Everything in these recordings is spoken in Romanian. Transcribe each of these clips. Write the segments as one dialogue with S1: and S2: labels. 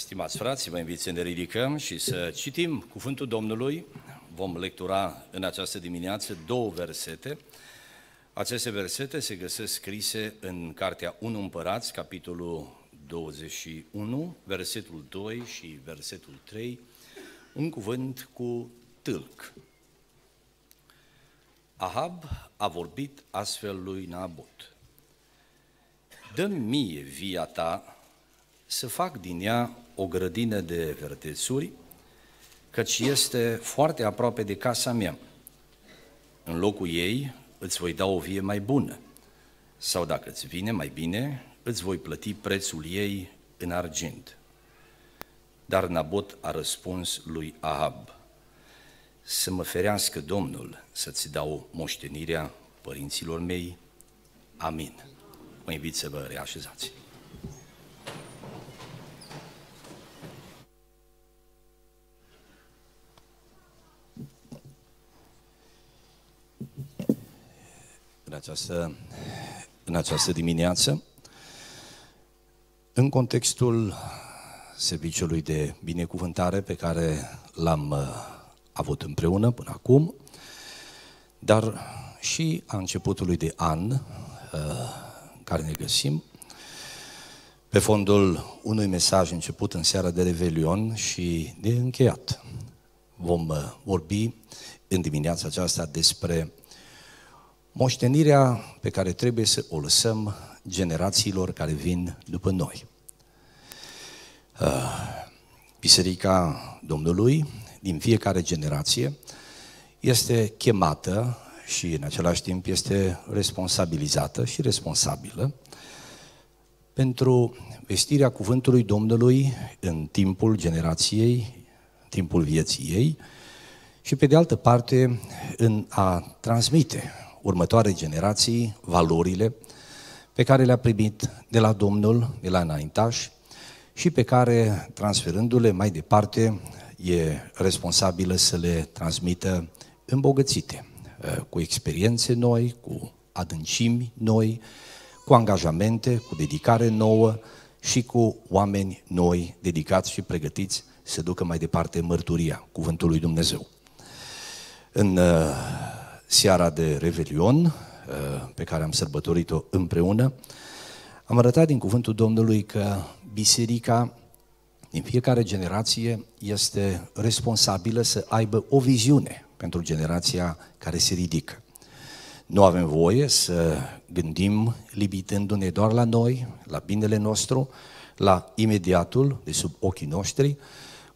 S1: Stimați frați, vă invit să ne ridicăm și să citim cuvântul Domnului. Vom lectura în această dimineață două versete. Aceste versete se găsesc scrise în Cartea 1 Împărați, capitolul 21, versetul 2 și versetul 3, un cuvânt cu tâlc. Ahab a vorbit astfel lui Nabot. Dă-mi mie via ta să fac din ea o grădină de vertețuri, căci este foarte aproape de casa mea. În locul ei îți voi da o vie mai bună, sau dacă îți vine mai bine, îți voi plăti prețul ei în argint. Dar Nabot a răspuns lui Ahab, să mă ferească Domnul să-ți dau moștenirea părinților mei. Amin. Vă invit să vă reașezați. în această, în această dimineață în contextul serviciului de binecuvântare pe care l-am uh, avut împreună până acum, dar și a începutului de an uh, în care ne găsim, pe fondul unui mesaj început în seara de Revelion și de încheiat. Vom uh, vorbi în dimineața aceasta despre moștenirea pe care trebuie să o lăsăm generațiilor care vin după noi. Ah, Biserica Domnului din fiecare generație este chemată și în același timp este responsabilizată și responsabilă pentru vestirea cuvântului Domnului în timpul generației, în timpul vieții ei și pe de altă parte în a transmite următoare generații valorile pe care le-a primit de la Domnul, de la înaintași și pe care, transferându-le mai departe, e responsabilă să le transmită îmbogățite, uh, cu experiențe noi, cu adâncimi noi, cu angajamente, cu dedicare nouă și cu oameni noi dedicați și pregătiți să ducă mai departe mărturia Cuvântului Dumnezeu. În uh, seara de Revelion, uh, pe care am sărbătorit-o împreună, am arătat din cuvântul Domnului că biserica din fiecare generație este responsabilă să aibă o viziune pentru generația care se ridică. Nu avem voie să gândim limitându-ne doar la noi, la binele nostru, la imediatul de sub ochii noștri,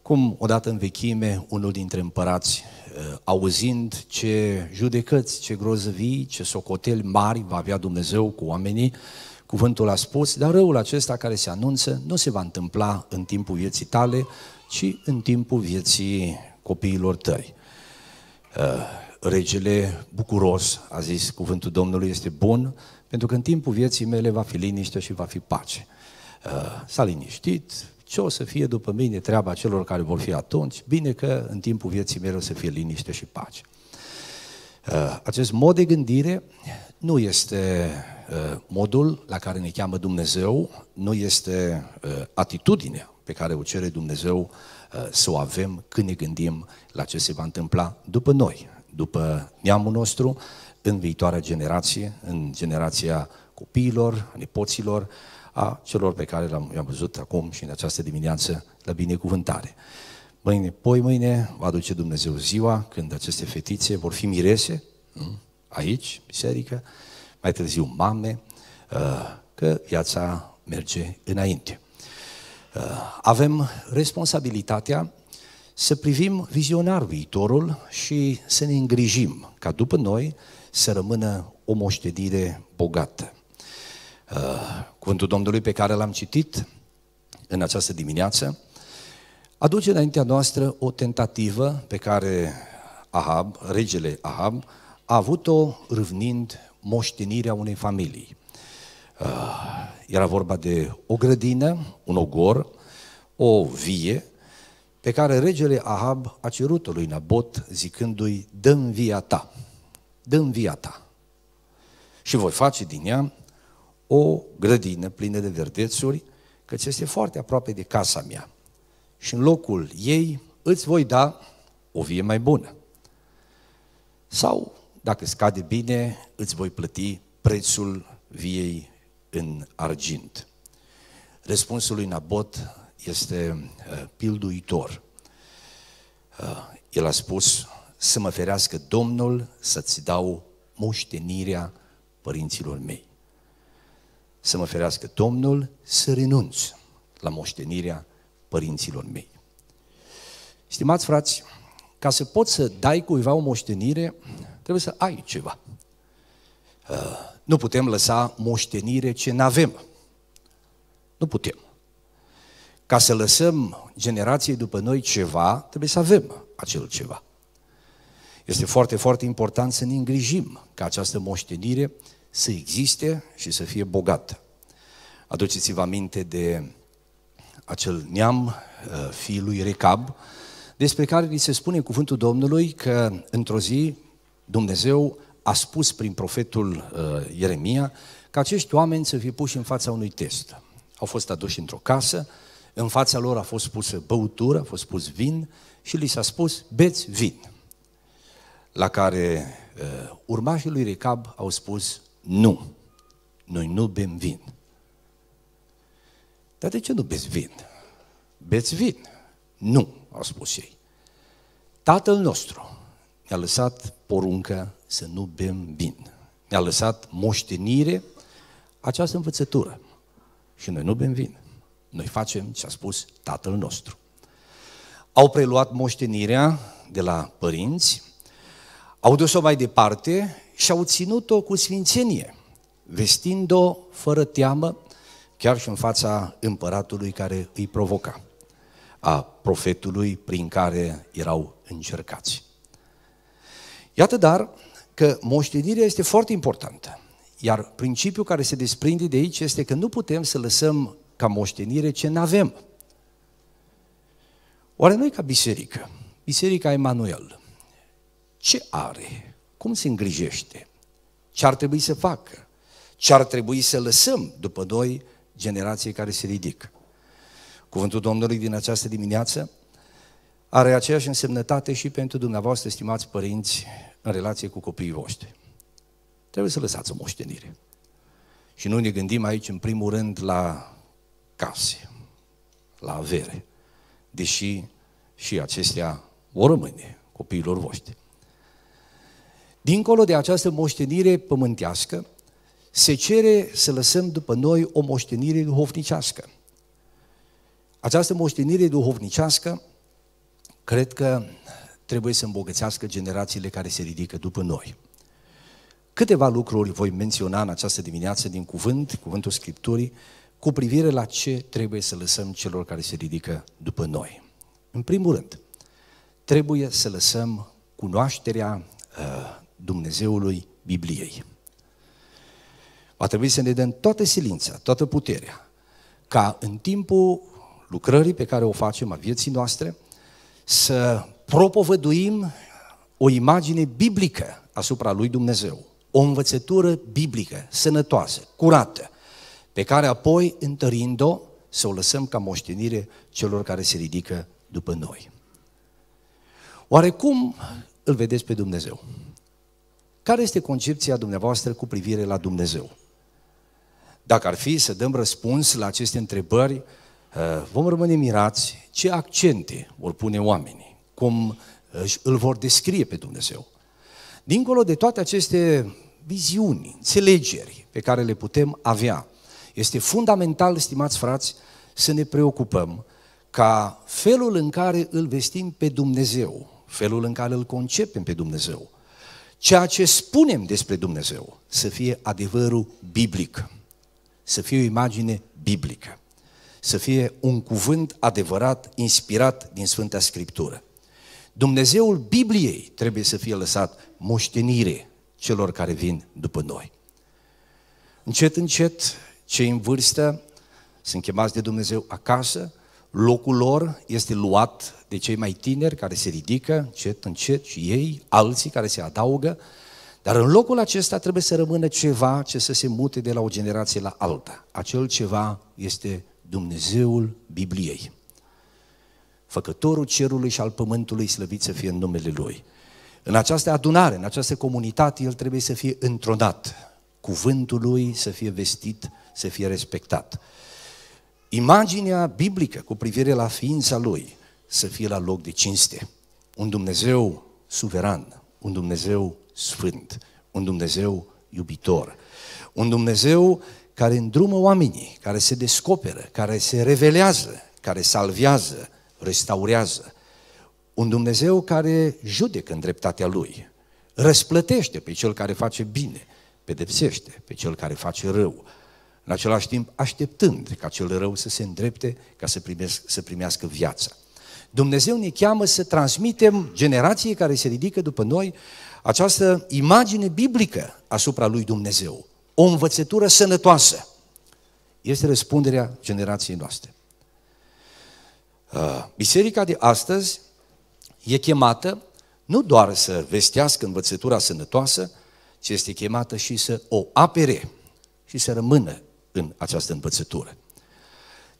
S1: cum odată în vechime unul dintre împărați Uh, auzind ce judecăți, ce grozăvii, ce socoteli mari va avea Dumnezeu cu oamenii, cuvântul a spus, dar răul acesta care se anunță nu se va întâmpla în timpul vieții tale, ci în timpul vieții copiilor tăi. Uh, regele bucuros, a zis cuvântul Domnului, este bun, pentru că în timpul vieții mele va fi liniște și va fi pace. Uh, s-a liniștit, ce o să fie după mine treaba celor care vor fi atunci, bine că în timpul vieții mele o să fie liniște și pace. Uh, acest mod de gândire nu este uh, modul la care ne cheamă Dumnezeu, nu este uh, atitudinea pe care o cere Dumnezeu să o avem când ne gândim la ce se va întâmpla după noi, după neamul nostru, în viitoarea generație, în generația copiilor, nepoților, a celor pe care i-am văzut acum și în această dimineață la binecuvântare. Mâine, poi mâine, va aduce Dumnezeu ziua când aceste fetițe vor fi mirese, aici, biserică, mai târziu mame, uh, că viața merge înainte. Uh, avem responsabilitatea să privim vizionar viitorul și să ne îngrijim ca după noi să rămână o moștenire bogată. Uh, cuvântul Domnului pe care l-am citit în această dimineață, aduce înaintea noastră o tentativă pe care Ahab, regele Ahab, a avut-o râvnind moștenirea unei familii. Uh, era vorba de o grădină, un ogor, o vie, pe care regele Ahab a cerut-o lui Nabot zicându-i, dă-mi via ta, dă-mi via ta. Și voi face din ea o grădină plină de verdețuri, căci este foarte aproape de casa mea. Și în locul ei îți voi da o vie mai bună. Sau, dacă scade bine, îți voi plăti prețul viei în argint. Răspunsul lui Nabot este uh, pilduitor. Uh, el a spus, să mă ferească Domnul să-ți dau moștenirea părinților mei să mă ferească Domnul să renunț la moștenirea părinților mei. Stimați frați, ca să poți să dai cuiva o moștenire, trebuie să ai ceva. Uh, nu putem lăsa moștenire ce n-avem. Nu putem. Ca să lăsăm generației după noi ceva, trebuie să avem acel ceva. Este foarte, foarte important să ne îngrijim ca această moștenire să existe și să fie bogat. Aduceți-vă aminte de acel neam, uh, fiul lui Recab, despre care li se spune cuvântul Domnului că într-o zi Dumnezeu a spus prin profetul uh, Ieremia că acești oameni să fie puși în fața unui test. Au fost aduși într-o casă, în fața lor a fost pusă băutură, a fost pus vin și li s-a spus, beți vin. La care uh, urmașii lui Recab au spus, nu. Noi nu bem vin. Dar de ce nu beți vin? Beți vin. Nu, au spus ei. Tatăl nostru ne-a lăsat poruncă să nu bem vin. Ne-a lăsat moștenire această învățătură. Și noi nu bem vin. Noi facem ce a spus tatăl nostru. Au preluat moștenirea de la părinți, au dus-o mai departe și au ținut-o cu sfințenie, vestind-o fără teamă, chiar și în fața împăratului care îi provoca, a profetului prin care erau încercați. Iată dar că moștenirea este foarte importantă, iar principiul care se desprinde de aici este că nu putem să lăsăm ca moștenire ce nu avem. Oare noi ca biserică, Biserica Emanuel, ce are cum se îngrijește? Ce ar trebui să facă? Ce ar trebui să lăsăm după doi generații care se ridică? Cuvântul Domnului din această dimineață are aceeași însemnătate și pentru dumneavoastră, stimați părinți, în relație cu copiii voștri. Trebuie să lăsați o moștenire. Și noi ne gândim aici, în primul rând, la case, la avere, deși și acestea vor rămâne copiilor voștri. Dincolo de această moștenire pământească, se cere să lăsăm după noi o moștenire duhovnicească. Această moștenire duhovnicească, cred că trebuie să îmbogățească generațiile care se ridică după noi. Câteva lucruri voi menționa în această dimineață din cuvânt, cuvântul Scripturii, cu privire la ce trebuie să lăsăm celor care se ridică după noi. În primul rând, trebuie să lăsăm cunoașterea uh, Dumnezeului Bibliei. Va trebui să ne dăm toată silința, toată puterea, ca în timpul lucrării pe care o facem a vieții noastre, să propovăduim o imagine biblică asupra lui Dumnezeu, o învățătură biblică, sănătoasă, curată, pe care apoi, întărind-o, să o lăsăm ca moștenire celor care se ridică după noi. Oare cum îl vedeți pe Dumnezeu? Care este concepția dumneavoastră cu privire la Dumnezeu? Dacă ar fi să dăm răspuns la aceste întrebări, uh, vom rămâne mirați ce accente vor pune oamenii, cum uh, îl vor descrie pe Dumnezeu. Dincolo de toate aceste viziuni, înțelegeri pe care le putem avea, este fundamental, stimați frați, să ne preocupăm ca felul în care îl vestim pe Dumnezeu, felul în care îl concepem pe Dumnezeu, Ceea ce spunem despre Dumnezeu să fie adevărul biblic, să fie o imagine biblică, să fie un cuvânt adevărat, inspirat din Sfânta Scriptură. Dumnezeul Bibliei trebuie să fie lăsat moștenire celor care vin după noi. Încet, încet, cei în vârstă sunt chemați de Dumnezeu acasă, Locul lor este luat de cei mai tineri care se ridică încet, încet și ei, alții care se adaugă, dar în locul acesta trebuie să rămână ceva ce să se mute de la o generație la alta. Acel ceva este Dumnezeul Bibliei. Făcătorul cerului și al pământului slăvit să fie în numele Lui. În această adunare, în această comunitate, El trebuie să fie întronat. Cuvântul Lui să fie vestit, să fie respectat imaginea biblică cu privire la ființa Lui să fie la loc de cinste. Un Dumnezeu suveran, un Dumnezeu sfânt, un Dumnezeu iubitor, un Dumnezeu care îndrumă oamenii, care se descoperă, care se revelează, care salvează, restaurează. Un Dumnezeu care judecă în dreptatea Lui, răsplătește pe cel care face bine, pedepsește pe cel care face rău, în același timp așteptând ca cel rău să se îndrepte ca să, primesc, să primească viața. Dumnezeu ne cheamă să transmitem generației care se ridică după noi această imagine biblică asupra lui Dumnezeu, o învățătură sănătoasă. Este răspunderea generației noastre. Uh, biserica de astăzi e chemată nu doar să vestească învățătura sănătoasă, ci este chemată și să o apere și să rămână în această învățătură.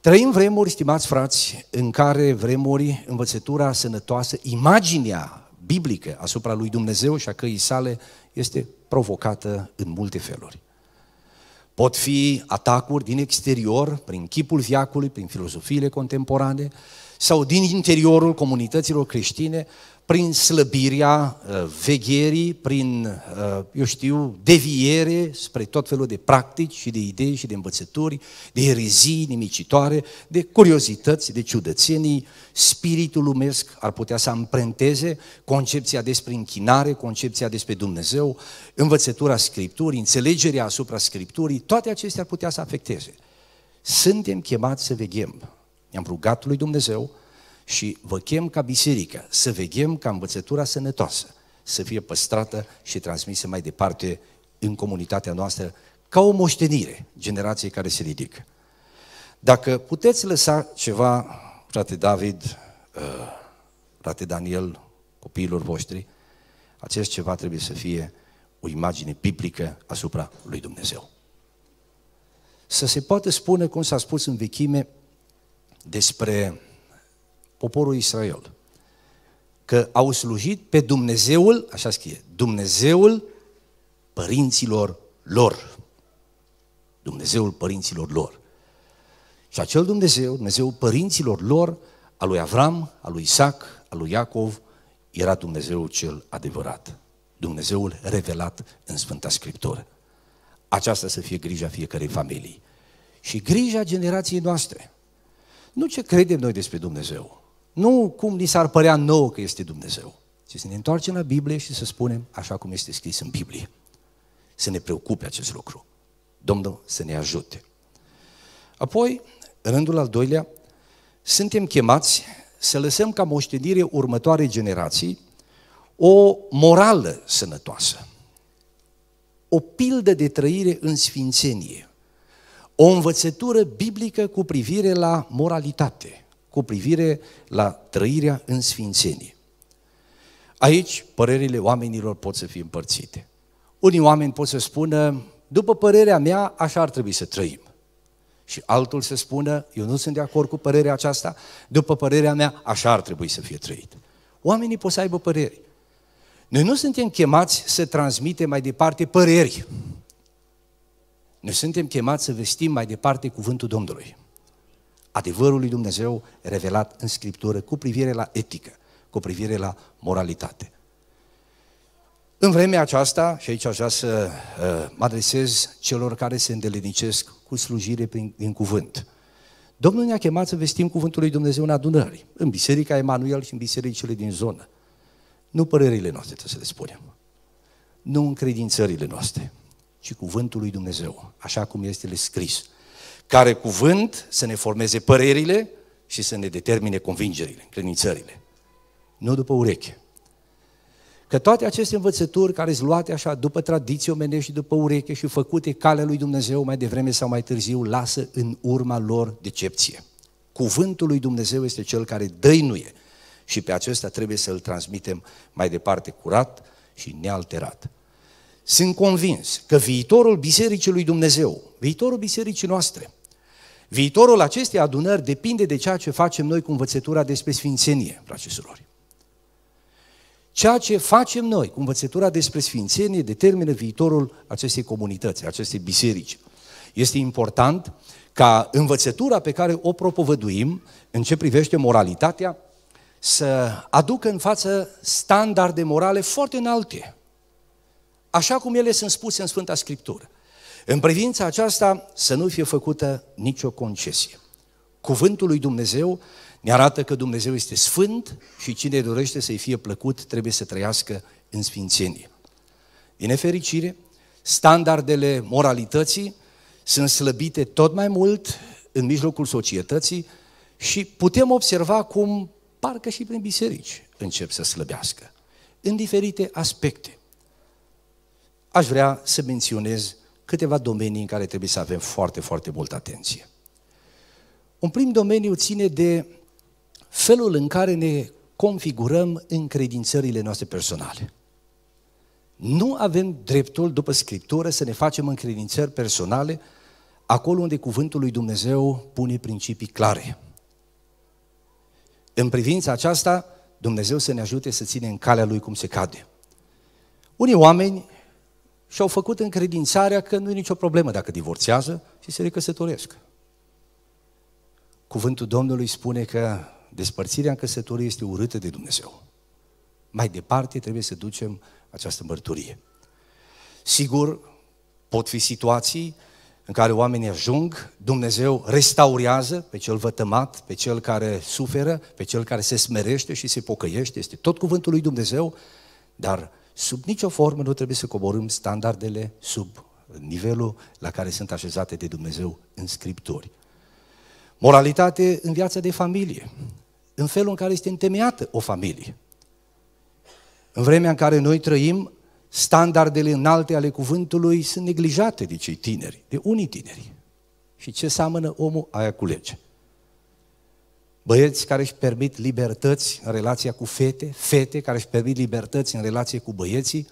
S1: Trăim vremuri, stimați frați, în care vremuri învățătura sănătoasă, imaginea biblică asupra lui Dumnezeu și a căii sale este provocată în multe feluri. Pot fi atacuri din exterior, prin chipul viacului, prin filozofiile contemporane, sau din interiorul comunităților creștine, prin slăbirea uh, vegherii, prin, uh, eu știu, deviere spre tot felul de practici și de idei și de învățături, de erezii nimicitoare, de curiozități, de ciudățenii, spiritul lumesc ar putea să amprenteze concepția despre închinare, concepția despre Dumnezeu, învățătura Scripturii, înțelegerea asupra Scripturii, toate acestea ar putea să afecteze. Suntem chemați să veghem. I-am rugat lui Dumnezeu și vă chem ca biserică să veghem ca învățătura sănătoasă să fie păstrată și transmisă mai departe în comunitatea noastră ca o moștenire generației care se ridică. Dacă puteți lăsa ceva, frate David, uh, frate Daniel, copiilor voștri, acest ceva trebuie să fie o imagine biblică asupra lui Dumnezeu. Să se poată spune, cum s-a spus în vechime, despre poporul Israel că au slujit pe Dumnezeul, așa scrie, Dumnezeul părinților lor. Dumnezeul părinților lor. Și acel Dumnezeu, Dumnezeu părinților lor, al lui Avram, al lui Isaac, al lui Iacov, era Dumnezeul cel adevărat. Dumnezeul revelat în Sfânta Scriptură. Aceasta să fie grija fiecarei familii. Și grija generației noastre. Nu ce credem noi despre Dumnezeu, nu cum ni s-ar părea nouă că este Dumnezeu, ci să ne întoarcem la Biblie și să spunem așa cum este scris în Biblie. Să ne preocupe acest lucru. Domnul să ne ajute. Apoi, în rândul al doilea, suntem chemați să lăsăm ca moștenire următoare generații o morală sănătoasă, o pildă de trăire în sfințenie, o învățătură biblică cu privire la moralitate – cu privire la trăirea în sfințenie. Aici părerile oamenilor pot să fie împărțite. Unii oameni pot să spună, după părerea mea, așa ar trebui să trăim. Și altul să spună, eu nu sunt de acord cu părerea aceasta, după părerea mea, așa ar trebui să fie trăit. Oamenii pot să aibă păreri. Noi nu suntem chemați să transmitem mai departe păreri. Noi suntem chemați să vestim mai departe cuvântul Domnului adevărul lui Dumnezeu revelat în Scriptură cu privire la etică, cu privire la moralitate. În vremea aceasta, și aici aș vrea să uh, mă adresez celor care se îndelenicesc cu slujire prin, din cuvânt. Domnul ne-a chemat să vestim cuvântul lui Dumnezeu în adunări, în biserica Emanuel și în bisericile din zonă. Nu părerile noastre, trebuie să le spunem. Nu încredințările noastre, ci cuvântul lui Dumnezeu, așa cum este le scris care cuvânt să ne formeze părerile și să ne determine convingerile, încredințările. Nu după ureche. Că toate aceste învățături care sunt luate așa după tradiție omenești, după ureche și făcute calea lui Dumnezeu mai devreme sau mai târziu, lasă în urma lor decepție. Cuvântul lui Dumnezeu este cel care dăinuie și pe acesta trebuie să-l transmitem mai departe curat și nealterat. Sunt convins că viitorul Bisericii lui Dumnezeu, viitorul Bisericii noastre, Viitorul acestei adunări depinde de ceea ce facem noi cu învățătura despre Sfințenie, frate și surori. Ceea ce facem noi cu învățătura despre Sfințenie determină viitorul acestei comunități, acestei biserici. Este important ca învățătura pe care o propovăduim în ce privește moralitatea să aducă în față standarde morale foarte înalte, așa cum ele sunt spuse în Sfânta Scriptură. În privința aceasta să nu fie făcută nicio concesie. Cuvântul lui Dumnezeu ne arată că Dumnezeu este sfânt și cine dorește să-i fie plăcut trebuie să trăiască în sfințenie. Din nefericire, standardele moralității sunt slăbite tot mai mult în mijlocul societății și putem observa cum parcă și prin biserici încep să slăbească, în diferite aspecte. Aș vrea să menționez câteva domenii în care trebuie să avem foarte, foarte multă atenție. Un prim domeniu ține de felul în care ne configurăm încredințările noastre personale. Nu avem dreptul, după Scriptură, să ne facem încredințări personale acolo unde cuvântul lui Dumnezeu pune principii clare. În privința aceasta, Dumnezeu să ne ajute să ținem calea Lui cum se cade. Unii oameni și au făcut încredințarea că nu e nicio problemă dacă divorțează și se recăsătoresc. Cuvântul Domnului spune că despărțirea în căsătorie este urâtă de Dumnezeu. Mai departe trebuie să ducem această mărturie. Sigur, pot fi situații în care oamenii ajung, Dumnezeu restaurează pe cel vătămat, pe cel care suferă, pe cel care se smerește și se pocăiește, este tot cuvântul lui Dumnezeu, dar Sub nicio formă nu trebuie să coborâm standardele sub nivelul la care sunt așezate de Dumnezeu în Scripturi. Moralitate în viața de familie, în felul în care este întemeiată o familie. În vremea în care noi trăim, standardele înalte ale cuvântului sunt neglijate de cei tineri, de unii tineri. Și ce seamănă omul, aia lege. Băieți care își permit libertăți în relația cu fete, fete care își permit libertăți în relație cu băieții,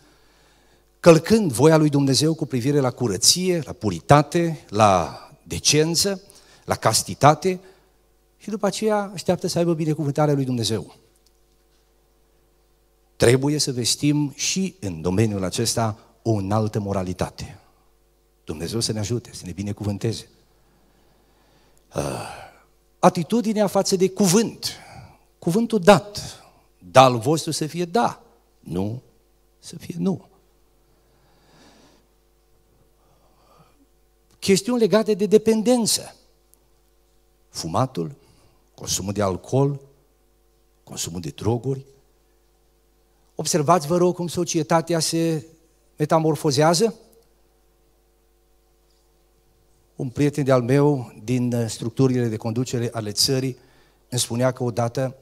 S1: călcând voia lui Dumnezeu cu privire la curăție, la puritate, la decență, la castitate și după aceea așteaptă să aibă binecuvântarea lui Dumnezeu. Trebuie să vestim și în domeniul acesta o înaltă moralitate. Dumnezeu să ne ajute, să ne binecuvânteze. Uh atitudinea față de cuvânt. Cuvântul dat. Dal vostru să fie da, nu să fie nu. Chestiuni legate de dependență. Fumatul, consumul de alcool, consumul de droguri. Observați, vă rog, cum societatea se metamorfozează un prieten de-al meu din uh, structurile de conducere ale țării îmi spunea că odată,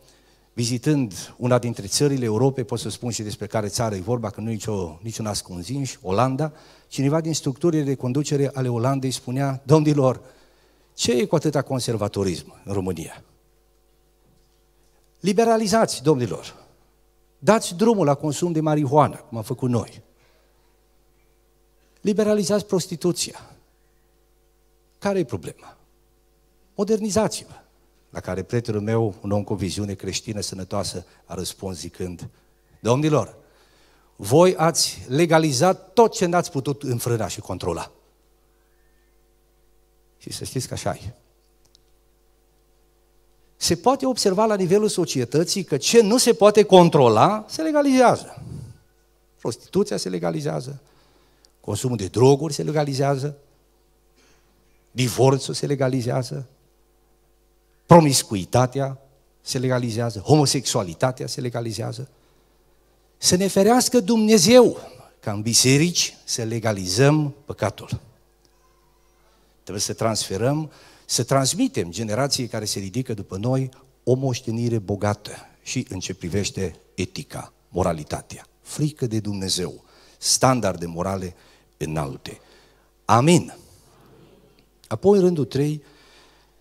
S1: vizitând una dintre țările Europei, pot să spun și despre care țară e vorba, că nu e nicio, niciun ascunzinș, Olanda, cineva din structurile de conducere ale Olandei spunea, domnilor, ce e cu atâta conservatorism în România? Liberalizați, domnilor. Dați drumul la consum de marihuana, cum am făcut noi. Liberalizați prostituția. Care e problema? Modernizați-vă. La care prietenul meu, un om cu viziune creștină sănătoasă, a răspuns zicând, Domnilor, voi ați legalizat tot ce n-ați putut înfrâna și controla. Și să știți că așa e. Se poate observa la nivelul societății că ce nu se poate controla, se legalizează. Prostituția se legalizează, consumul de droguri se legalizează, divorțul se legalizează, promiscuitatea se legalizează, homosexualitatea se legalizează. Să ne ferească Dumnezeu ca în biserici să legalizăm păcatul. Trebuie să transferăm, să transmitem generației care se ridică după noi o moștenire bogată și în ce privește etica, moralitatea, frică de Dumnezeu, standarde morale înalte. Amin. Apoi, în rândul 3,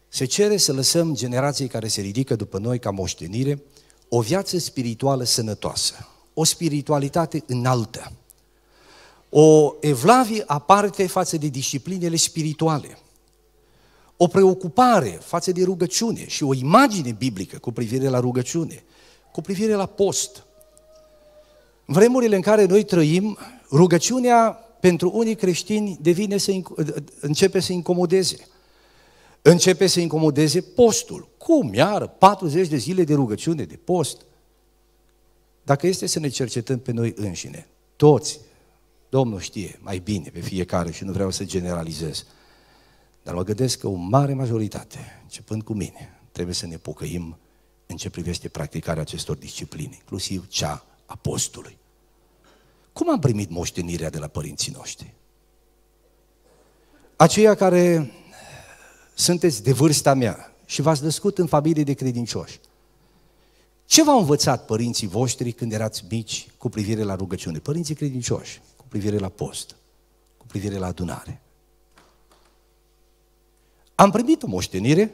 S1: se cere să lăsăm generației care se ridică după noi ca moștenire o viață spirituală sănătoasă, o spiritualitate înaltă, o evlavie aparte față de disciplinele spirituale, o preocupare față de rugăciune și o imagine biblică cu privire la rugăciune, cu privire la post. În vremurile în care noi trăim, rugăciunea pentru unii creștini devine să începe să incomodeze. Începe să incomodeze postul. Cum? Iar 40 de zile de rugăciune, de post. Dacă este să ne cercetăm pe noi înșine, toți, Domnul știe mai bine pe fiecare și nu vreau să generalizez, dar mă gândesc că o mare majoritate, începând cu mine, trebuie să ne pocăim în ce privește practicarea acestor discipline, inclusiv cea a postului. Cum am primit moștenirea de la părinții noștri? Aceia care sunteți de vârsta mea și v-ați născut în familie de credincioși, ce v-au învățat părinții voștri când erați mici cu privire la rugăciune? Părinții credincioși, cu privire la post, cu privire la adunare. Am primit o moștenire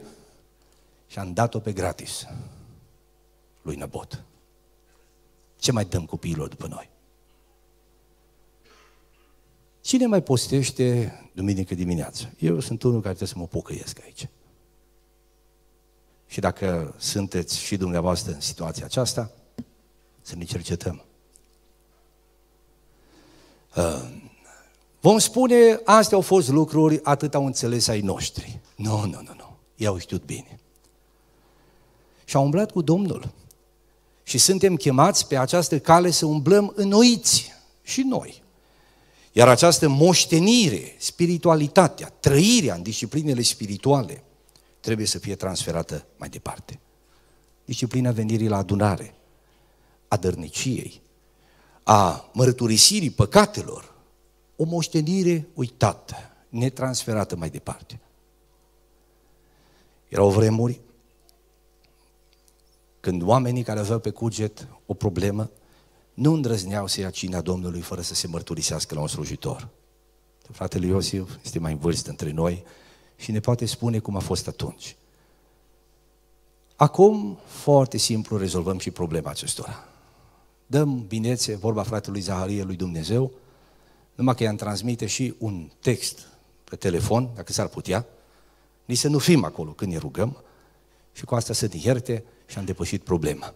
S1: și am dat-o pe gratis lui Năbot. Ce mai dăm copiilor după noi? Cine mai postește duminică dimineață? Eu sunt unul care trebuie să mă pocăiesc aici. Și dacă sunteți și dumneavoastră în situația aceasta, să ne cercetăm. Uh, vom spune, astea au fost lucruri, atât au înțeles ai noștri. Nu, no, nu, no, nu, no, nu. i au știut bine. Și au umblat cu Domnul. Și suntem chemați pe această cale să umblăm înnoiți și noi, iar această moștenire, spiritualitatea, trăirea în disciplinele spirituale trebuie să fie transferată mai departe. Disciplina venirii la adunare, a dărniciei, a mărturisirii păcatelor, o moștenire uitată, netransferată mai departe. Erau vremuri când oamenii care aveau pe cuget o problemă nu îndrăzneau să ia cina Domnului fără să se mărturisească la un slujitor. Fratele Iosif este mai în vârstă între noi și ne poate spune cum a fost atunci. Acum, foarte simplu, rezolvăm și problema acestora. Dăm binețe, vorba fratelui Zaharie lui Dumnezeu, numai că i-am transmite și un text pe telefon, dacă s-ar putea, Nici să nu fim acolo când ne rugăm și cu asta să ne ierte și am depășit problema.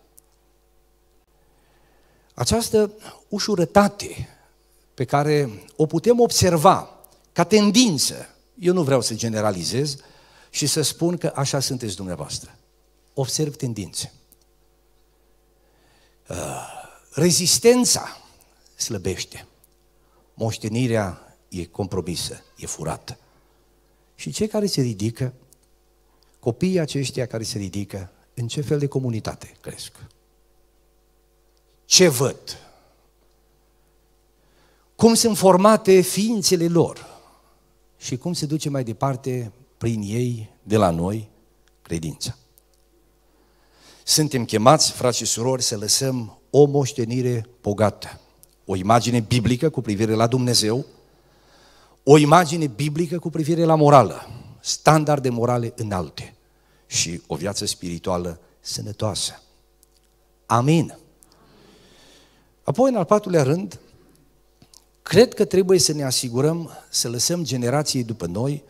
S1: Această ușurătate pe care o putem observa ca tendință, eu nu vreau să generalizez și să spun că așa sunteți dumneavoastră. Observ tendințe. Uh, rezistența slăbește. Moștenirea e compromisă, e furată. Și cei care se ridică, copiii aceștia care se ridică, în ce fel de comunitate cresc? ce văd, cum sunt formate ființele lor și cum se duce mai departe prin ei de la noi credința. Suntem chemați, frați și surori, să lăsăm o moștenire bogată, o imagine biblică cu privire la Dumnezeu, o imagine biblică cu privire la morală, standarde morale înalte și o viață spirituală sănătoasă. Amin. Apoi, în al patrulea rând, cred că trebuie să ne asigurăm să lăsăm generației după noi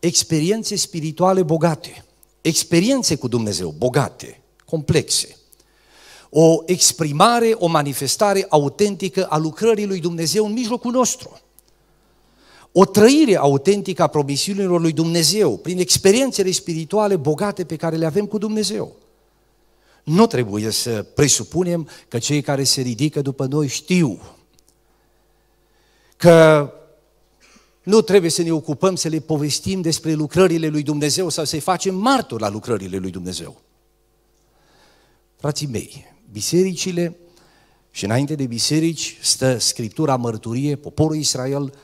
S1: experiențe spirituale bogate, experiențe cu Dumnezeu bogate, complexe, o exprimare, o manifestare autentică a lucrării lui Dumnezeu în mijlocul nostru o trăire autentică a promisiunilor lui Dumnezeu, prin experiențele spirituale bogate pe care le avem cu Dumnezeu. Nu trebuie să presupunem că cei care se ridică după noi știu că nu trebuie să ne ocupăm să le povestim despre lucrările lui Dumnezeu sau să-i facem martor la lucrările lui Dumnezeu. Frații mei, bisericile și înainte de biserici stă Scriptura mărturie, poporul Israel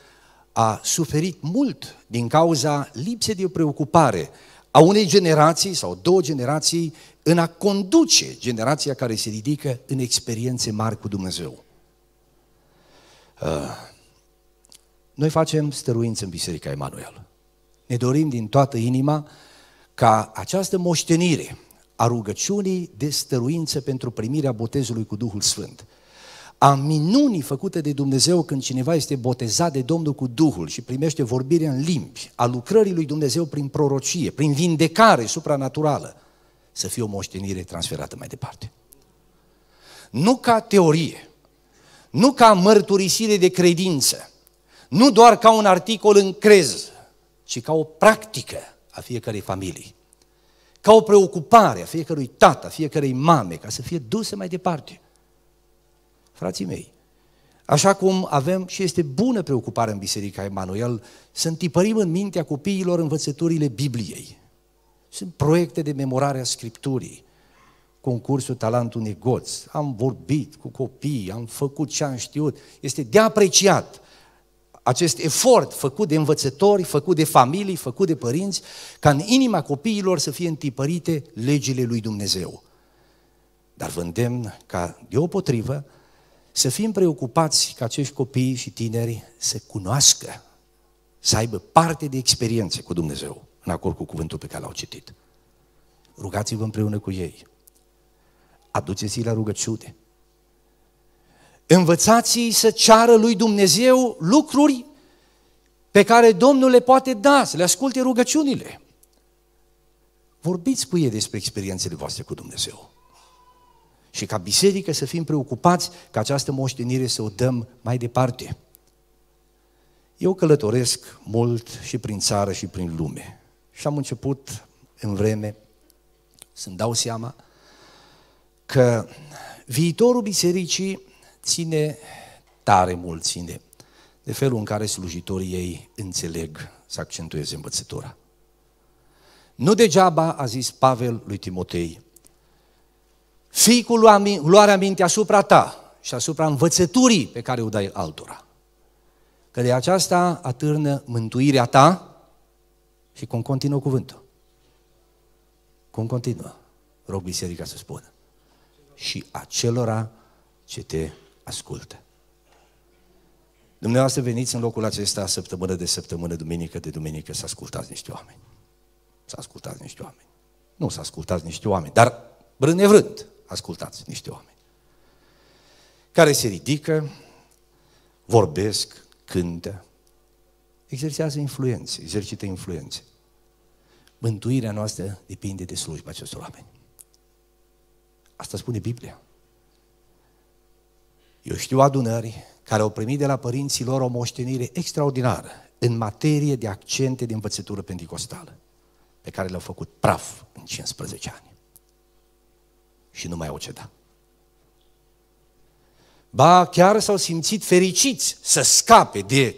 S1: a suferit mult din cauza lipsei de preocupare a unei generații sau două generații în a conduce generația care se ridică în experiențe mari cu Dumnezeu. Ah, noi facem stăruință în Biserica Emanuel. Ne dorim din toată inima ca această moștenire a rugăciunii de stăruință pentru primirea botezului cu Duhul Sfânt, a minunii făcute de Dumnezeu când cineva este botezat de Domnul cu Duhul și primește vorbire în limbi, a lucrării lui Dumnezeu prin prorocie, prin vindecare supranaturală, să fie o moștenire transferată mai departe. Nu ca teorie, nu ca mărturisire de credință, nu doar ca un articol în crez, ci ca o practică a fiecarei familii, ca o preocupare a fiecărui tată, a fiecărei mame, ca să fie dusă mai departe. Frații mei, Așa cum avem și este bună preocupare în Biserica Emanuel să întipărim în mintea copiilor învățăturile Bibliei. Sunt proiecte de memorare a Scripturii, concursul Talentul Negoț. Am vorbit cu copii, am făcut ce am știut. Este de apreciat acest efort făcut de învățători, făcut de familii, făcut de părinți, ca în inima copiilor să fie întipărite legile lui Dumnezeu. Dar vă îndemn ca, deopotrivă, să fim preocupați ca acești copii și tineri să cunoască, să aibă parte de experiențe cu Dumnezeu în acord cu cuvântul pe care l-au citit. Rugați-vă împreună cu ei. Aduceți-i la rugăciune. Învățați-i să ceară lui Dumnezeu lucruri pe care Domnul le poate da, să le asculte rugăciunile. Vorbiți cu ei despre experiențele voastre cu Dumnezeu. Și ca biserică să fim preocupați ca această moștenire să o dăm mai departe. Eu călătoresc mult și prin țară și prin lume. Și am început în vreme să-mi dau seama că viitorul bisericii ține tare mult ține de felul în care slujitorii ei înțeleg să accentueze învățătura. Nu degeaba a zis Pavel lui Timotei, fii cu luarea minte asupra ta și asupra învățăturii pe care o dai altora. Că de aceasta atârnă mântuirea ta și cum continuă cuvântul? Cum continuă? Rog biserica să spună. Și acelora ce te ascultă. Dumneavoastră veniți în locul acesta săptămână de săptămână, duminică de duminică, să ascultați niște oameni. Să ascultați niște oameni. Nu să ascultați niște oameni, dar brând nevrând ascultați niște oameni. Care se ridică, vorbesc, cântă, exersează influențe, exercită influențe. Mântuirea noastră depinde de slujba acestor oameni. Asta spune Biblia. Eu știu adunări care au primit de la părinții lor o moștenire extraordinară în materie de accente de învățătură pentecostală, pe care le-au făcut praf în 15 ani. Și nu mai au cedat. Ba, chiar s-au simțit fericiți să scape de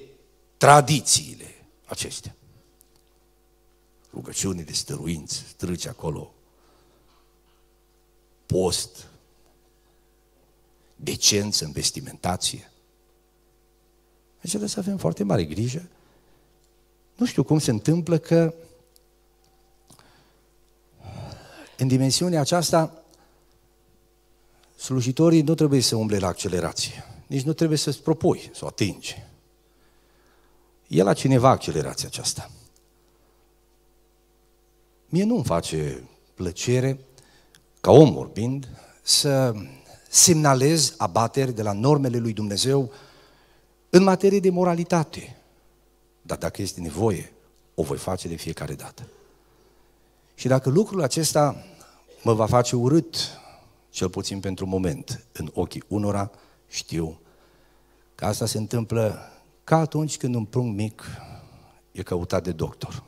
S1: tradițiile acestea. Rugăciune de stăruință, trece acolo, post, decență în vestimentație. Deci trebuie să avem foarte mare grijă. Nu știu cum se întâmplă că în dimensiunea aceasta slujitorii nu trebuie să umble la accelerație. Nici nu trebuie să-ți propui, să o atingi. E la cineva accelerația aceasta. Mie nu-mi face plăcere, ca om vorbind, să semnalez abateri de la normele lui Dumnezeu în materie de moralitate. Dar dacă este nevoie, o voi face de fiecare dată. Și dacă lucrul acesta mă va face urât, cel puțin pentru moment, în ochii unora, știu că asta se întâmplă ca atunci când un prunc mic e căutat de doctor,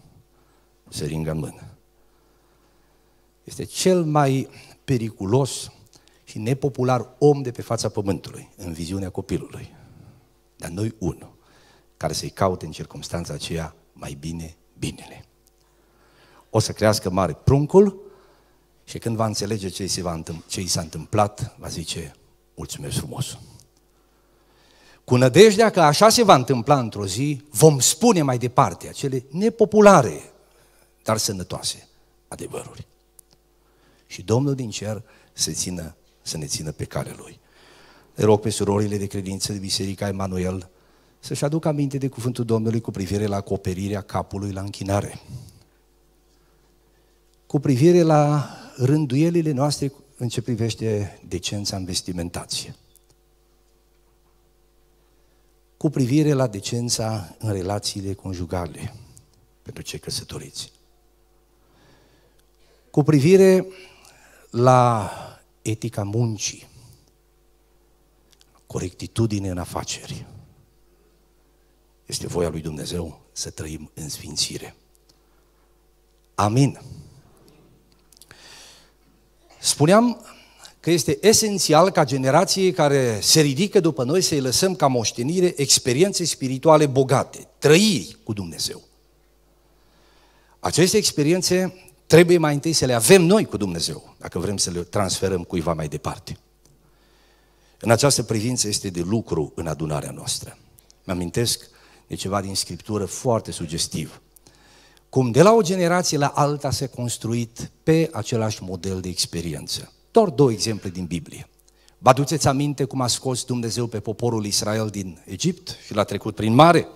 S1: ringă în mână. Este cel mai periculos și nepopular om de pe fața pământului, în viziunea copilului. Dar noi unul, care să-i caute în circunstanța aceea mai bine binele. O să crească mare pruncul și când va înțelege ce i s-a întâmplat, va zice, mulțumesc frumos cu nădejdea că așa se va întâmpla într-o zi, vom spune mai departe acele nepopulare, dar sănătoase adevăruri. Și Domnul din cer să, țină, să ne țină pe calea Lui. Le rog pe surorile de credință de Biserica Emanuel să-și aducă aminte de cuvântul Domnului cu privire la acoperirea capului la închinare. Cu privire la rânduielile noastre în ce privește decența în vestimentație cu privire la decența în relațiile conjugale pentru cei căsătoriți. Cu privire la etica muncii, corectitudine în afaceri. Este voia lui Dumnezeu să trăim în sfințire. Amin. Spuneam că este esențial ca generației care se ridică după noi să-i lăsăm ca moștenire experiențe spirituale bogate, trăiri cu Dumnezeu. Aceste experiențe trebuie mai întâi să le avem noi cu Dumnezeu, dacă vrem să le transferăm cuiva mai departe. În această privință este de lucru în adunarea noastră. Mă amintesc de ceva din Scriptură foarte sugestiv. Cum de la o generație la alta s-a construit pe același model de experiență. Doar două exemple din Biblie. Vă aduceți aminte cum a scos Dumnezeu pe poporul Israel din Egipt și l-a trecut prin mare?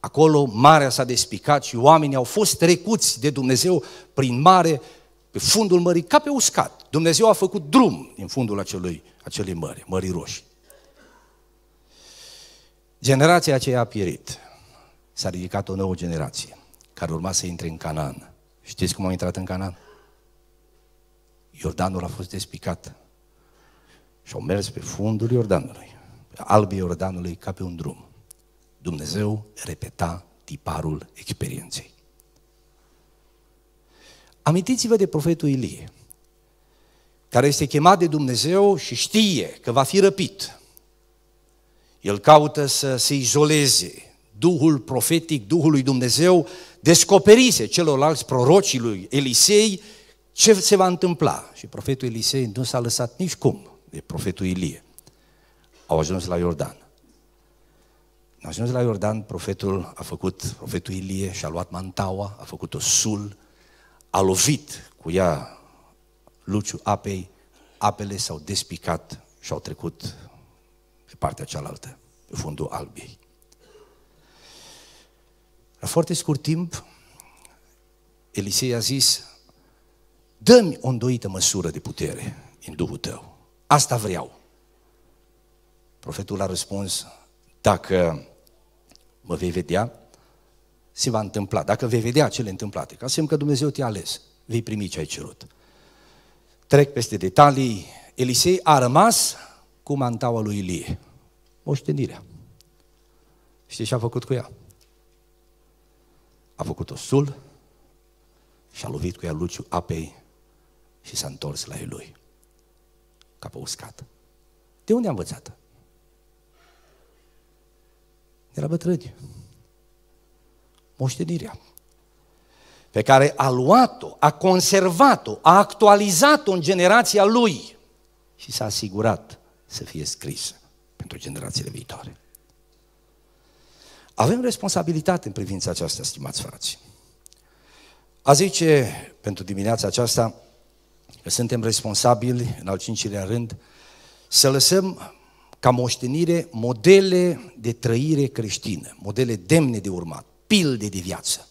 S1: Acolo marea s-a despicat și oamenii au fost trecuți de Dumnezeu prin mare, pe fundul mării, ca pe uscat. Dumnezeu a făcut drum din fundul acelui, acelei mări, Mării Roșii. Generația aceea a pierit. S-a ridicat o nouă generație care urma să intre în Canaan. Știți cum au intrat în Canaan? Iordanul a fost despicat. Și au mers pe fundul Iordanului, pe albii Iordanului, ca pe un drum. Dumnezeu repeta tiparul experienței. Amintiți-vă de profetul Ilie, care este chemat de Dumnezeu și știe că va fi răpit. El caută să se izoleze. Duhul profetic, Duhul lui Dumnezeu, descoperise celorlalți prorocii lui Elisei ce se va întâmpla? Și profetul Elisei nu s-a lăsat nici cum de profetul Ilie. Au ajuns la Iordan. Au ajuns la Iordan, profetul a făcut, profetul Ilie și-a luat mantaua, a făcut-o sul, a lovit cu ea luciu apei, apele s-au despicat și au trecut pe partea cealaltă, pe fundul albiei. La foarte scurt timp, Elisei a zis, Dă-mi o îndoită măsură de putere în Duhul tău. Asta vreau. Profetul a răspuns, dacă mă vei vedea, se va întâmpla. Dacă vei vedea cele întâmplate, ca semn că Dumnezeu te-a ales, vei primi ce ai cerut. Trec peste detalii, Elisei a rămas cu mantaua lui Ilie, moștenirea. Știi ce a făcut cu ea? A făcut o sul și a lovit cu ea luciu apei și s-a întors la el lui, ca pe uscat. De unde a învățat? De la bătrâni. Moștenirea pe care a luat-o, a conservat-o, a actualizat-o în generația lui și s-a asigurat să fie scrisă pentru generațiile viitoare. Avem responsabilitate în privința aceasta, stimați frați. A zice pentru dimineața aceasta, că suntem responsabili, în al cincilea rând, să lăsăm ca moștenire modele de trăire creștină, modele demne de urmat, pilde de viață.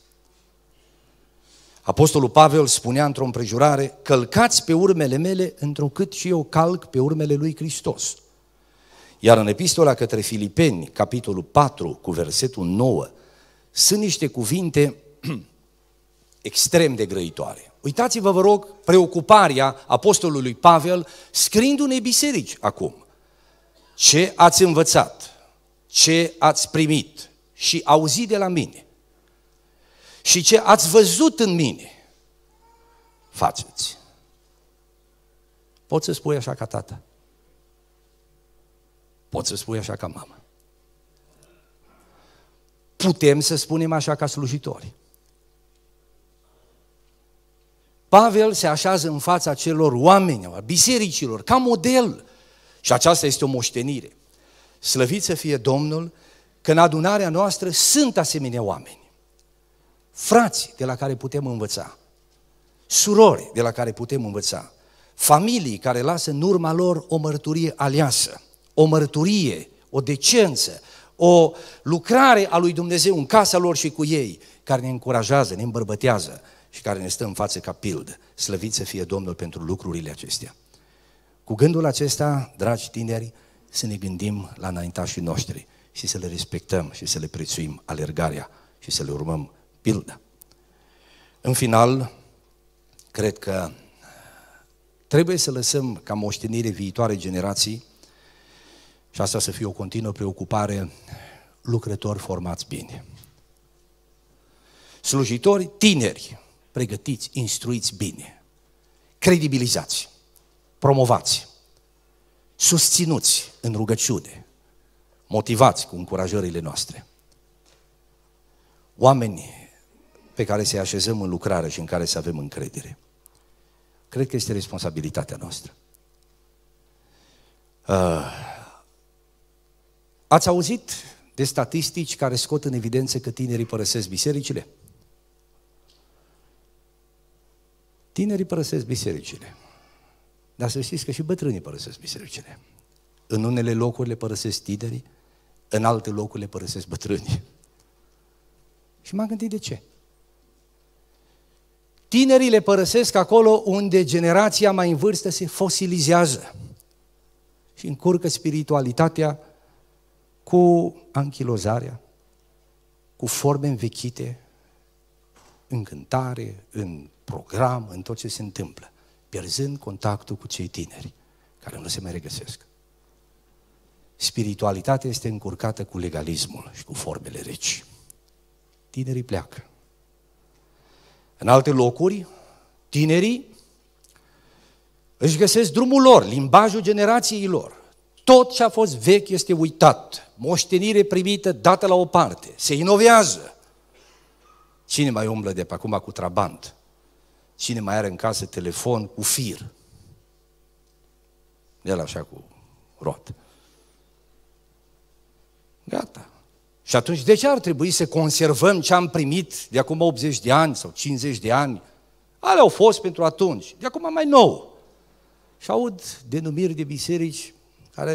S1: Apostolul Pavel spunea într-o împrejurare, călcați pe urmele mele, întrucât și eu calc pe urmele lui Hristos. Iar în epistola către Filipeni, capitolul 4, cu versetul 9, sunt niște cuvinte extrem de grăitoare. Uitați-vă, vă rog, preocuparea apostolului Pavel scriind unei biserici acum. Ce ați învățat, ce ați primit și auzit de la mine și ce ați văzut în mine, faceți. Poți să spui așa ca tata. Poți să spui așa ca mamă. Putem să spunem așa ca slujitori. Pavel se așează în fața celor oameni, a bisericilor, ca model. Și aceasta este o moștenire. Slăvit să fie Domnul că în adunarea noastră sunt asemenea oameni. Frați de la care putem învăța, surori de la care putem învăța, familii care lasă în urma lor o mărturie aliasă, o mărturie, o decență, o lucrare a lui Dumnezeu în casa lor și cu ei, care ne încurajează, ne îmbărbătează și care ne stă în față ca pildă. Slăvit să fie Domnul pentru lucrurile acestea. Cu gândul acesta, dragi tineri, să ne gândim la înaintașii noștri și să le respectăm și să le prețuim alergarea și să le urmăm pildă. În final, cred că trebuie să lăsăm ca moștenire viitoare generații și asta să fie o continuă preocupare, lucrători formați bine. Slujitori tineri, pregătiți, instruiți bine, credibilizați, promovați, susținuți în rugăciune, motivați cu încurajările noastre. Oameni pe care să-i așezăm în lucrare și în care să avem încredere. Cred că este responsabilitatea noastră. Uh, ați auzit de statistici care scot în evidență că tinerii părăsesc bisericile? Tinerii părăsesc bisericile. Dar să știți că și bătrânii părăsesc bisericile. În unele locuri le părăsesc tinerii, în alte locuri le părăsesc bătrânii. Și m-am gândit de ce. Tinerii le părăsesc acolo unde generația mai în vârstă se fosilizează și încurcă spiritualitatea cu anchilozarea, cu forme învechite, în cântare, în program, în tot ce se întâmplă, pierzând contactul cu cei tineri, care nu se mai regăsesc. Spiritualitatea este încurcată cu legalismul și cu formele reci. Tinerii pleacă. În alte locuri, tinerii își găsesc drumul lor, limbajul generației lor. Tot ce a fost vechi este uitat, moștenire primită dată la o parte, se inovează. Cine mai umblă de pe acum cu trabant? Cine mai are în casă telefon cu fir? El așa cu roată. Gata. Și atunci de ce ar trebui să conservăm ce am primit de acum 80 de ani sau 50 de ani? Alea au fost pentru atunci, de acum mai nou. Și aud denumiri de biserici care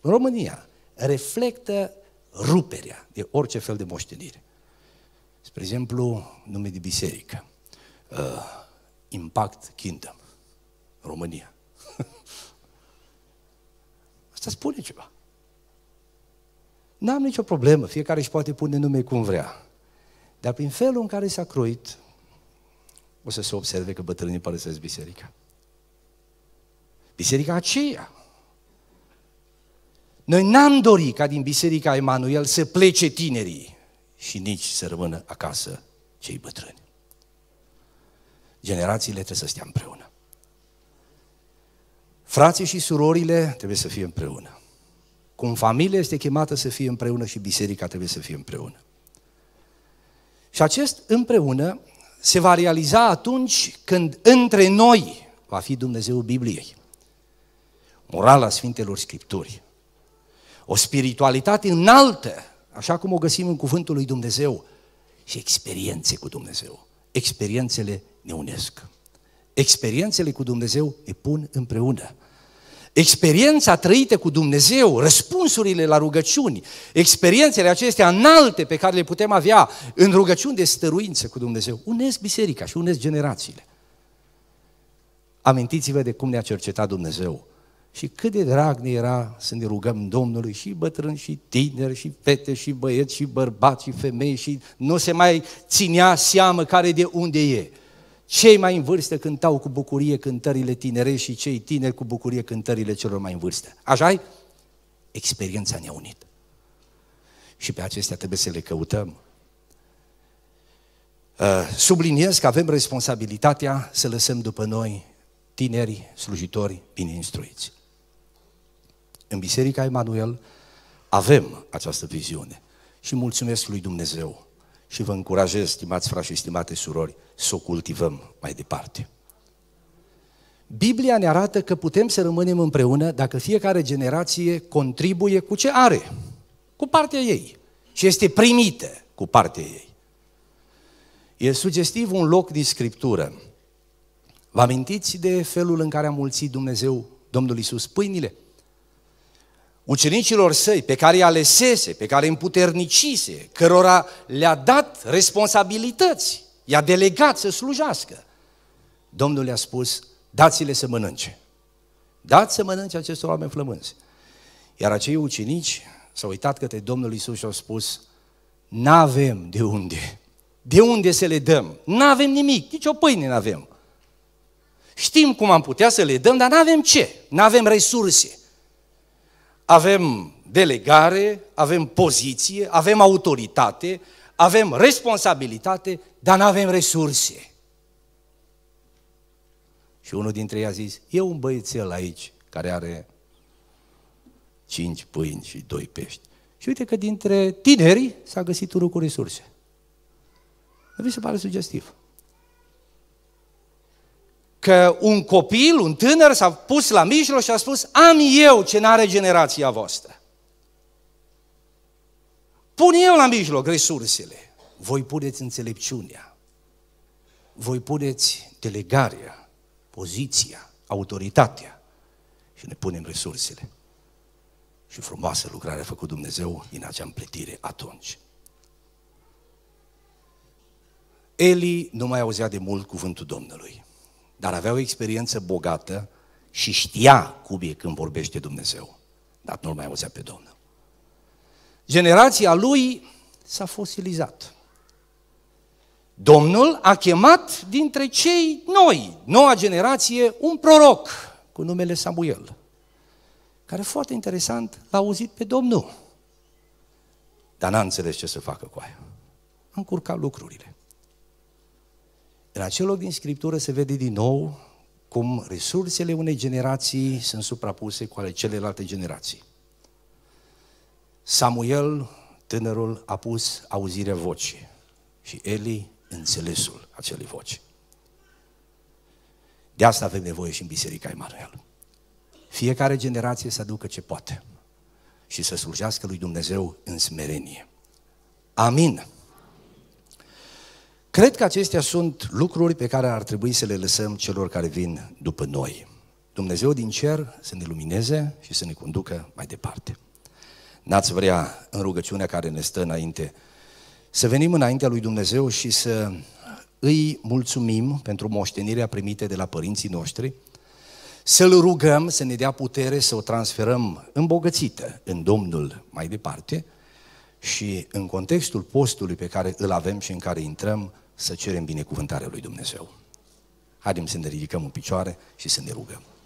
S1: în România reflectă ruperea de orice fel de moștenire. Spre exemplu, nume de biserică. Uh, Impact Kingdom. România. Asta spune ceva. N-am nicio problemă, fiecare își poate pune nume cum vrea. Dar prin felul în care s-a croit, o să se observe că bătrânii părăsesc biserica. Biserica aceea. Noi n-am dorit ca din biserica Emanuel să plece tinerii și nici să rămână acasă cei bătrâni. Generațiile trebuie să stea împreună. Frații și surorile trebuie să fie împreună. Cum familia este chemată să fie împreună și biserica trebuie să fie împreună. Și acest împreună se va realiza atunci când între noi va fi Dumnezeu Bibliei, morala Sfintelor Scripturi, o spiritualitate înaltă, așa cum o găsim în Cuvântul lui Dumnezeu, și experiențe cu Dumnezeu, experiențele ne unesc. Experiențele cu Dumnezeu ne pun împreună. Experiența trăită cu Dumnezeu, răspunsurile la rugăciuni, experiențele acestea înalte pe care le putem avea în rugăciuni de stăruință cu Dumnezeu, unesc biserica și unesc generațiile. Amintiți-vă de cum ne-a cercetat Dumnezeu și cât de drag ne era să ne rugăm Domnului și bătrâni și tineri și fete și băieți și bărbați și femei și nu se mai ținea seamă care de unde e. Cei mai în vârstă cântau cu bucurie cântările tinere și cei tineri cu bucurie cântările celor mai în vârstă. așa -i? Experiența ne-a unit. Și pe acestea trebuie să le căutăm. Uh, subliniez că avem responsabilitatea să lăsăm după noi tineri slujitori bine instruiți. În Biserica Emanuel avem această viziune și mulțumesc lui Dumnezeu și vă încurajez, stimați frați și stimate surori, să o cultivăm mai departe. Biblia ne arată că putem să rămânem împreună dacă fiecare generație contribuie cu ce are, cu partea ei, și este primită cu partea ei. E sugestiv un loc din Scriptură. Vă amintiți de felul în care a mulțit Dumnezeu, Domnul Isus, pâinile? ucenicilor săi, pe care i-a alesese, pe care îi împuternicise, cărora le-a dat responsabilități, i-a delegat să slujească. Domnul le-a spus, dați-le să mănânce. Dați să mănânce acestor oameni flămânzi. Iar acei ucenici s-au uitat către Domnul Isus și au spus, n-avem de unde. De unde să le dăm? N-avem nimic, nici o pâine n-avem. Știm cum am putea să le dăm, dar n-avem ce, n-avem resurse avem delegare, avem poziție, avem autoritate, avem responsabilitate, dar nu avem resurse. Și unul dintre ei a zis, e un băiețel aici care are cinci pâini și doi pești. Și uite că dintre tineri s-a găsit unul cu resurse. Nu vi se pare sugestiv? că un copil, un tânăr s-a pus la mijloc și a spus am eu ce n-are generația voastră. Pun eu la mijloc resursele. Voi puneți înțelepciunea. Voi puneți delegarea, poziția, autoritatea și ne punem resursele. Și frumoasă lucrare a făcut Dumnezeu în acea împletire atunci. Eli nu mai auzea de mult cuvântul Domnului dar avea o experiență bogată și știa cum e când vorbește Dumnezeu. Dar nu mai auzea pe Domnul. Generația lui s-a fosilizat. Domnul a chemat dintre cei noi, noua generație, un proroc cu numele Samuel, care foarte interesant l-a auzit pe Domnul, dar n-a înțeles ce să facă cu aia. A încurcat lucrurile. În acel loc din Scriptură se vede din nou cum resursele unei generații sunt suprapuse cu ale celelalte generații. Samuel, tânărul, a pus auzirea vocii și Eli înțelesul acelei voci. De asta avem nevoie și în Biserica Emanuel. Fiecare generație să aducă ce poate și să slujească lui Dumnezeu în smerenie. Amin. Cred că acestea sunt lucruri pe care ar trebui să le lăsăm celor care vin după noi. Dumnezeu din cer să ne lumineze și să ne conducă mai departe. N-ați vrea în rugăciunea care ne stă înainte să venim înaintea lui Dumnezeu și să îi mulțumim pentru moștenirea primită de la părinții noștri, să-L rugăm să ne dea putere să o transferăm îmbogățită în Domnul mai departe și în contextul postului pe care îl avem și în care intrăm, să cerem binecuvântarea lui Dumnezeu. Haideți să ne ridicăm în picioare și să ne rugăm.